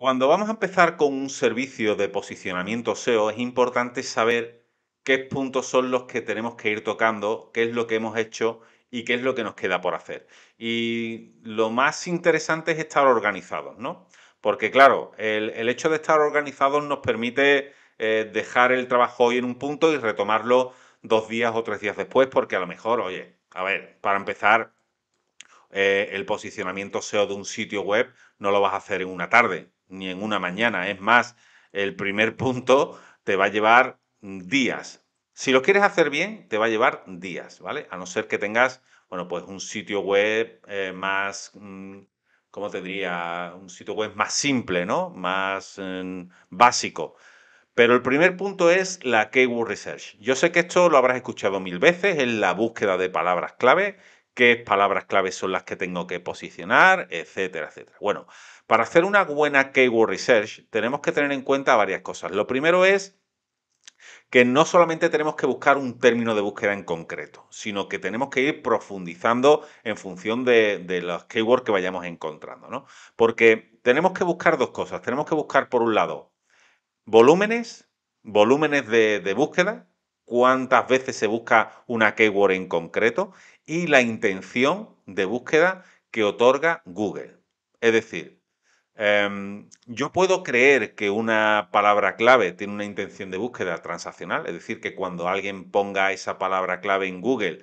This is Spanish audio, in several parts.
Cuando vamos a empezar con un servicio de posicionamiento SEO, es importante saber qué puntos son los que tenemos que ir tocando, qué es lo que hemos hecho y qué es lo que nos queda por hacer. Y lo más interesante es estar organizados, ¿no? Porque claro, el, hecho de estar organizados nos permite eh, dejar el trabajo hoy en un punto y retomarlo dos días o tres días después, porque a lo mejor, oye, a ver, para empezar, eh, el posicionamiento SEO de un sitio web no lo vas a hacer en una tarde, ni en una mañana. Es más, el primer punto te va a llevar días. Si lo quieres hacer bien, te va a llevar días, ¿vale? A no ser que tengas, bueno, pues un sitio web eh, más, mm, ¿cómo te diría? Un sitio web más simple, ¿no? Más mm, básico. Pero el primer punto es la Keyword Research. Yo sé que esto lo habrás escuchado mil veces, es la búsqueda de palabras clave, qué palabras clave son las que tengo que posicionar, etcétera, etcétera. Bueno, para hacer una buena keyword research tenemos que tener en cuenta varias cosas. Lo primero es que no solamente tenemos que buscar un término de búsqueda en concreto, sino que tenemos que ir profundizando en función de, los keywords que vayamos encontrando, Porque tenemos que buscar dos cosas. Tenemos que buscar, por un lado, volúmenes, volúmenes de, de búsqueda, cuántas veces se busca una keyword en concreto y la intención de búsqueda que otorga Google. Es decir, Em, yo puedo creer que una palabra clave tiene una intención de búsqueda transaccional, es decir, que cuando alguien ponga esa palabra clave en Google,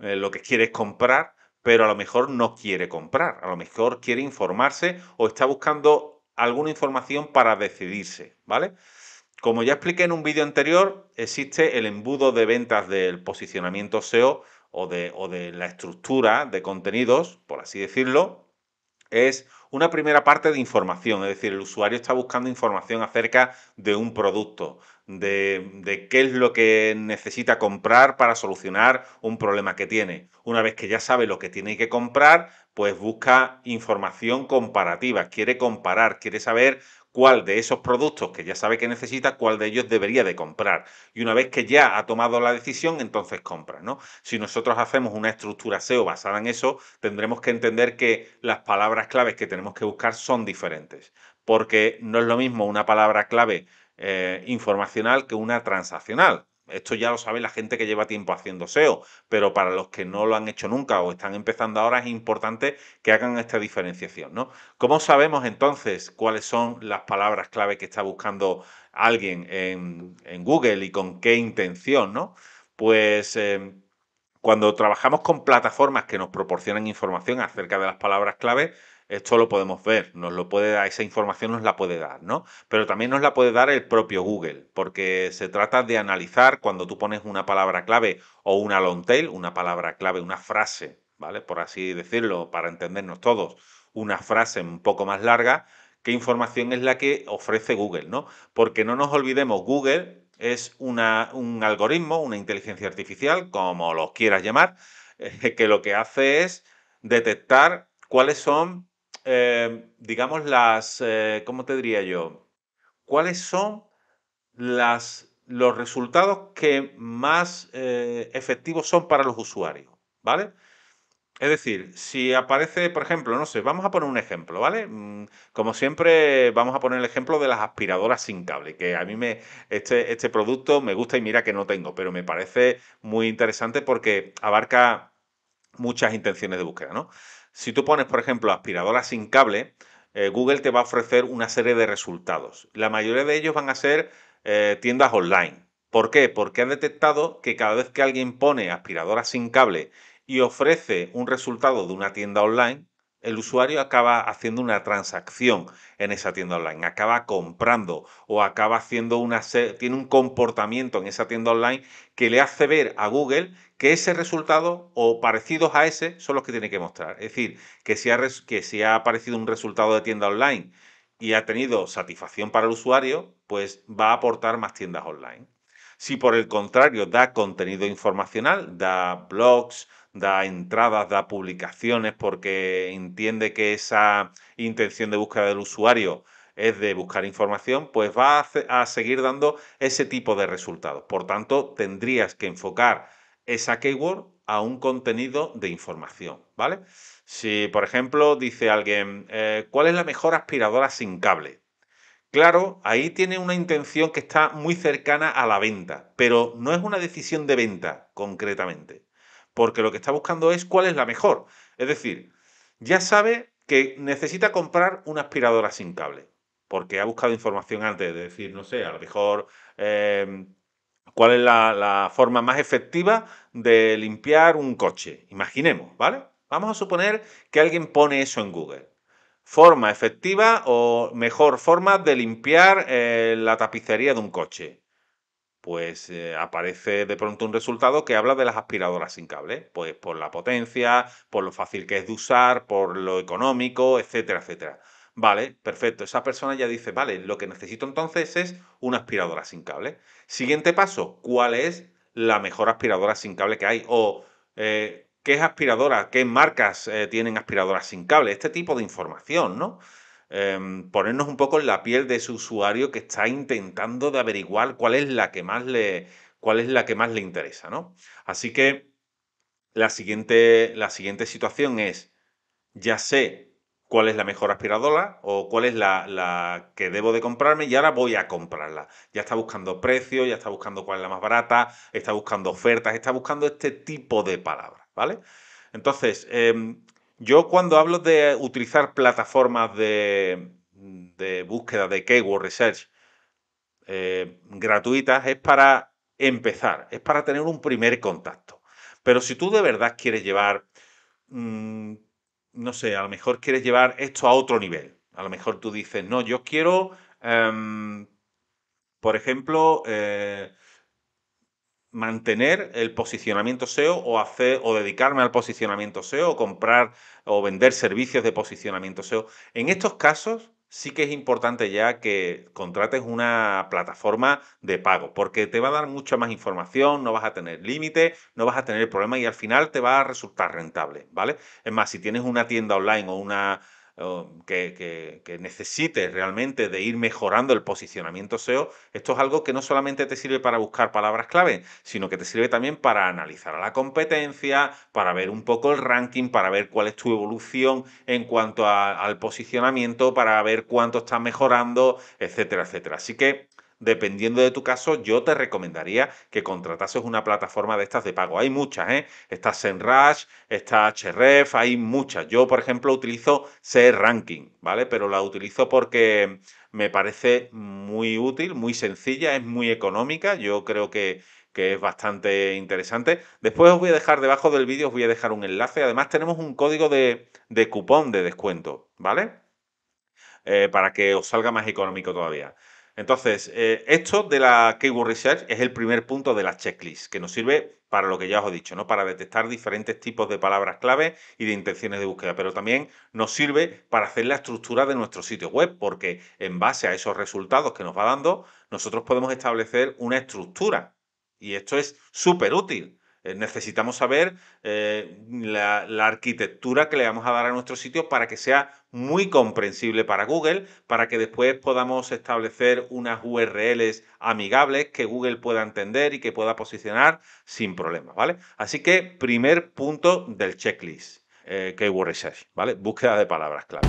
eh, lo que quiere es comprar, pero a lo mejor no quiere comprar, a lo mejor quiere informarse o está buscando alguna información para decidirse, ¿vale? Como ya expliqué en un vídeo anterior, existe el embudo de ventas del posicionamiento SEO o de la estructura de contenidos, por así decirlo, es una primera parte de información, es decir, el usuario está buscando información acerca de un producto, de, qué es lo que necesita comprar para solucionar un problema que tiene. Una vez que ya sabe lo que tiene que comprar, pues busca información comparativa, quiere comparar, quiere saber cuál de esos productos que ya sabe que necesita, cuál de ellos debería de comprar. Y una vez que ya ha tomado la decisión, entonces compra, ¿no? Si nosotros hacemos una estructura SEO basada en eso, tendremos que entender que las palabras claves que tenemos que buscar son diferentes, porque no es lo mismo una palabra clave eh, informacional que una transaccional. Esto ya lo sabe la gente que lleva tiempo haciendo SEO, pero para los que no lo han hecho nunca o están empezando ahora es importante que hagan esta diferenciación, ¿no? ¿Cómo sabemos entonces cuáles son las palabras clave que está buscando alguien en, Google y con qué intención, ¿no? Pues eh, cuando trabajamos con plataformas que nos proporcionan información acerca de las palabras clave, esto lo podemos ver, nos lo puede dar, esa información nos la puede dar, ¿no? Pero también nos la puede dar el propio Google, porque se trata de analizar cuando tú pones una palabra clave o una long tail, una palabra clave, una frase, ¿vale? Por así decirlo, para entendernos todos, una frase un poco más larga, qué información es la que ofrece Google, ¿no? Porque no nos olvidemos, Google es una, un algoritmo, una inteligencia artificial, como lo quieras llamar, que lo que hace es detectar cuáles son eh, digamos, las, eh, ¿cómo te diría yo? ¿Cuáles son las, los resultados que más eh, efectivos son para los usuarios? ¿Vale? Es decir, si aparece, por ejemplo, no sé, vamos a poner un ejemplo, ¿vale? Mm, como siempre, vamos a poner el ejemplo de las aspiradoras sin cable, que a mí me, este, este producto me gusta y mira que no tengo, pero me parece muy interesante porque abarca muchas intenciones de búsqueda, ¿no? Si tú pones, por ejemplo, aspiradora sin cable, eh, Google te va a ofrecer una serie de resultados. La mayoría de ellos van a ser eh, tiendas online. ¿Por qué? Porque ha detectado que cada vez que alguien pone aspiradora sin cable y ofrece un resultado de una tienda online, el usuario acaba haciendo una transacción en esa tienda online, acaba comprando o acaba haciendo una tiene un comportamiento en esa tienda online que le hace ver a Google que ese resultado o parecidos a ese son los que tiene que mostrar. Es decir, que si ha, que si ha aparecido un resultado de tienda online y ha tenido satisfacción para el usuario, pues va a aportar más tiendas online. Si por el contrario da contenido informacional, da blogs, da entradas, da publicaciones, porque entiende que esa intención de búsqueda del usuario es de buscar información, pues va a, seguir dando ese tipo de resultados. Por tanto, tendrías que enfocar esa keyword a un contenido de información, ¿vale? Si, por ejemplo, dice alguien, eh, ¿cuál es la mejor aspiradora sin cable? Claro, ahí tiene una intención que está muy cercana a la venta, pero no es una decisión de venta concretamente, porque lo que está buscando es cuál es la mejor. Es decir, ya sabe que necesita comprar una aspiradora sin cable, porque ha buscado información antes de decir, no sé, a lo mejor em, cuál es la forma más efectiva de limpiar un coche. Imaginemos, ¿vale? Vamos a suponer que alguien pone eso en Google forma efectiva o mejor forma de limpiar eh, la tapicería de un coche. Pues eh, aparece de pronto un resultado que habla de las aspiradoras sin cable, pues por la potencia, por lo fácil que es de usar, por lo económico, etcétera, etcétera. Vale, perfecto. Esa persona ya dice, vale, lo que necesito entonces es una aspiradora sin cable. Siguiente paso, ¿cuál es la mejor aspiradora sin cable que hay? O eh, qué es aspiradora? qué marcas eh, tienen aspiradoras sin cable, este tipo de información, ¿no? Em, ponernos un poco en la piel de ese usuario que está intentando de averiguar cuál es la que más le, cuál es la que más le interesa, ¿no? Así que la siguiente, la siguiente situación es, ya sé cuál es la mejor aspiradora o cuál es la, la, que debo de comprarme y ahora voy a comprarla. Ya está buscando precio, ya está buscando cuál es la más barata, está buscando ofertas, está buscando este tipo de palabras. ¿vale? Entonces, em, yo cuando hablo de utilizar plataformas de, búsqueda de keyword research eh, gratuitas es para empezar, es para tener un primer contacto. Pero si tú de verdad quieres llevar, mm, no sé, a lo mejor quieres llevar esto a otro nivel. A lo mejor tú dices, no, yo quiero, em, por ejemplo, eh, mantener el posicionamiento SEO o hacer o dedicarme al posicionamiento SEO o comprar o vender servicios de posicionamiento SEO. En estos casos sí que es importante ya que contrates una plataforma de pago porque te va a dar mucha más información, no vas a tener límite, no vas a tener problemas y al final te va a resultar rentable, ¿vale? Es más, si tienes una tienda online o una que, necesites realmente de ir mejorando el posicionamiento SEO, esto es algo que no solamente te sirve para buscar palabras clave, sino que te sirve también para analizar a la competencia, para ver un poco el ranking, para ver cuál es tu evolución en cuanto al posicionamiento, para ver cuánto estás mejorando, etcétera, etcétera. Así que dependiendo de tu caso, yo te recomendaría que contratases una plataforma de estas de pago. Hay muchas, ¿eh? Está Senrash, está HRF, hay muchas. Yo, por ejemplo, utilizo CRanking, ¿vale? Pero la utilizo porque me parece muy útil, muy sencilla, es muy económica. Yo creo que es bastante interesante. Después os voy a dejar debajo del vídeo, os voy a dejar un enlace. Además tenemos un código de, cupón de descuento, ¿vale? Eh, para que os salga más económico todavía. Entonces, eh, esto de la Keyword Research es el primer punto de la checklist, que nos sirve para lo que ya os he dicho, ¿no? Para detectar diferentes tipos de palabras clave y de intenciones de búsqueda, pero también nos sirve para hacer la estructura de nuestro sitio web, porque en base a esos resultados que nos va dando, nosotros podemos establecer una estructura. Y esto es súper útil eh, necesitamos saber eh, la, arquitectura que le vamos a dar a nuestro sitio para que sea muy comprensible para Google, para que después podamos establecer unas URLs amigables que Google pueda entender y que pueda posicionar sin problemas, ¿vale? Así que primer punto del checklist, eh, Keyword Research, ¿vale? Búsqueda de palabras clave.